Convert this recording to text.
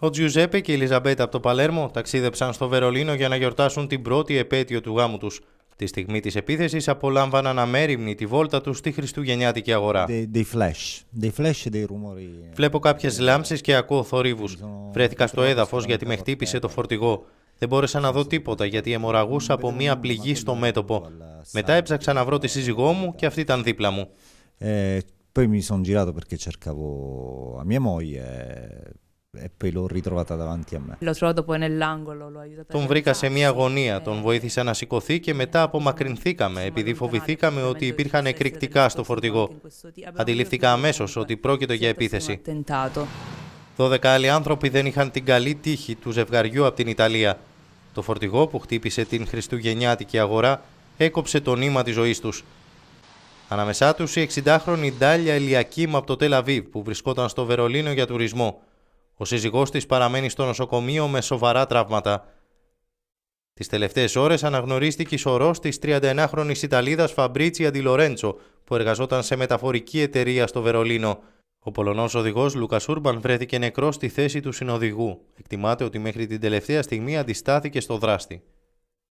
Ο Τζιουζέπε και η Ελιζαμπέτα από το Παλέρμο ταξίδεψαν στο Βερολίνο για να γιορτάσουν την πρώτη επέτειο του γάμου τους. Τη στιγμή της επίθεσης απολάμβαναν αμέριμνη τη βόλτα τους στη Χριστουγεννιάτικη αγορά. flash. flash the rumor... Ε, Βλέπω κάποιες λάμψεις και ακούω θορύβους. Βρέθηκα στο έδαφο γιατί με χτύπησε το ε. φορτηγό. Δεν μπόρεσα να δω τίποτα γιατί αιμορραγούσα από μία πληγή στο μέτωπο. Μετά έψαξα να βρω τη σύζυγό μου και αυτή ήταν δίπλα μου. Ε, poi e poi l'ho ritrovata davanti a me. Τον βρήκα σε μια γωνία, τον βοήθησα να σηκωθεί και μετά απομακρυνθήκαμε επειδή φοβηθήκαμε ότι υπήρχαν εκρηκτικά στο φορτηγό. Αντιληφθήκα αμέσω ότι πρόκειται για επίθεση. 12 άλλοι άνθρωποι δεν είχαν την καλή τύχη του ζευγαριού από την Ιταλία. Το φορτηγό που χτύπησε την Χριστουγεννιάτικη αγορά έκοψε το νήμα τη ζωή του. Ανάμεσά του η 60χρονη Ντάλια Ελιακήμ από το Τελαβίβ που βρισκόταν στο Βερολίνο για τουρισμό. Ο σύζυγός της παραμένει στο νοσοκομείο με σοβαρά τραύματα. Τις τελευταίες ώρες αναγνωρίστηκε η σωρός της 39χρονη Ιταλίδας Φαμπρίτσι Αντιλορέντσο, που εργαζόταν σε μεταφορική εταιρεία στο Βερολίνο. Ο πολωνός οδηγός Λούκας Ούρμπαν βρέθηκε νεκρός στη θέση του συνοδηγού. Εκτιμάται ότι μέχρι την τελευταία στιγμή αντιστάθηκε στο δράστη.